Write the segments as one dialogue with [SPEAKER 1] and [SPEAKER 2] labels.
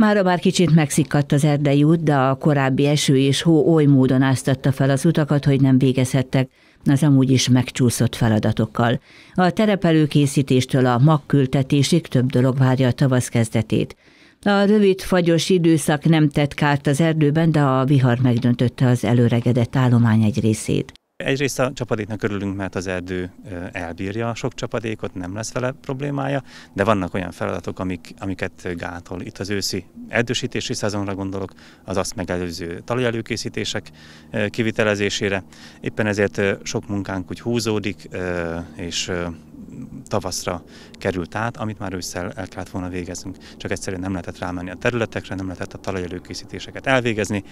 [SPEAKER 1] Mára már kicsit megszikadt az erdei út, de a korábbi eső és hó oly módon áztatta fel az utakat, hogy nem végezhettek az amúgy is megcsúszott feladatokkal. A terepelőkészítéstől a magkültetésig több dolog várja a tavasz kezdetét. A rövid fagyos időszak nem tett kárt az erdőben, de a vihar megdöntötte az előregedett állomány egy részét.
[SPEAKER 2] Egyrészt a csapadéknak örülünk, mert az erdő elbírja a sok csapadékot, nem lesz vele problémája, de vannak olyan feladatok, amik, amiket gátol. Itt az őszi erdősítési szezonra gondolok, az azt megelőző talajelőkészítések kivitelezésére. Éppen ezért sok munkánk úgy húzódik, és tavaszra került át, amit már ősszel el kellett volna végeznünk. Csak egyszerűen nem lehetett rámenni a területekre, nem lehetett a talajelőkészítéseket elvégezni,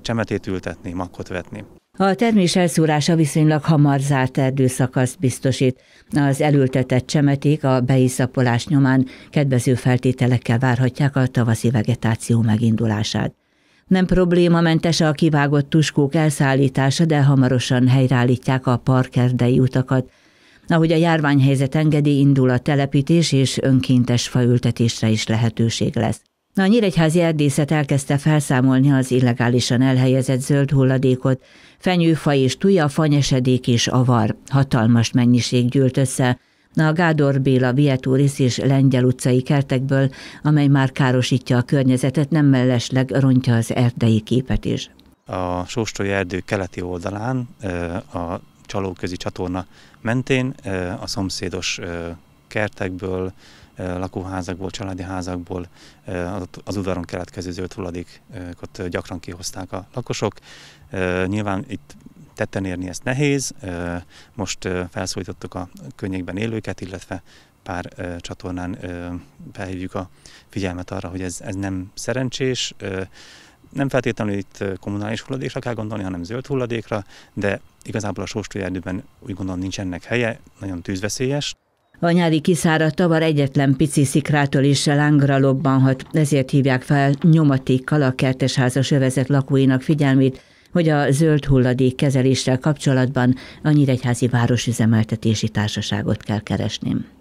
[SPEAKER 2] csemetét ültetni, makkot vetni.
[SPEAKER 1] A termés elszúrása viszonylag hamar zárt erdőszakaszt biztosít. Az elültetett csemeték a beiszapolás nyomán kedvező feltételekkel várhatják a tavaszi vegetáció megindulását. Nem probléma, problémamentese a kivágott tuskók elszállítása, de hamarosan helyreállítják a parkerdei utakat. Ahogy a járványhelyzet engedi, indul a telepítés és önkéntes faültetésre is lehetőség lesz. A Nyíregyházi erdészet elkezdte felszámolni az illegálisan elhelyezett zöld hulladékot, fenyőfa és tuja, fanyesedék és avar. Hatalmas mennyiség gyűlt össze, a Gádor Béla, Vietóris és Lengyel utcai kertekből, amely már károsítja a környezetet, nem mellesleg rontja az erdei képet is.
[SPEAKER 2] A Sóstói erdő keleti oldalán a csalóközi csatorna mentén a szomszédos kertekből, eh, lakóházakból, családi házakból eh, az udvaron keletkező zöld hulladékot eh, gyakran kihozták a lakosok. Nyilván itt tetten érni ezt nehéz, most felszólítottuk a könnyékben élőket, illetve pár csatornán ö, felhívjuk a figyelmet arra, hogy ez, ez nem szerencsés. nem feltétlenül itt kommunális hulladékra kell gondolni, hanem zöld hulladékra, de igazából a erdőben úgy gondolom nincs ennek helye, nagyon tűzveszélyes.
[SPEAKER 1] A nyári kiszáradt tavar egyetlen pici szikrától is lángra lobbanhat, ezért hívják fel nyomatékkal a kertesházas övezet lakóinak figyelmét, hogy a zöld hulladék kezeléssel kapcsolatban a Nyíregyházi Városüzemeltetési Társaságot kell keresni.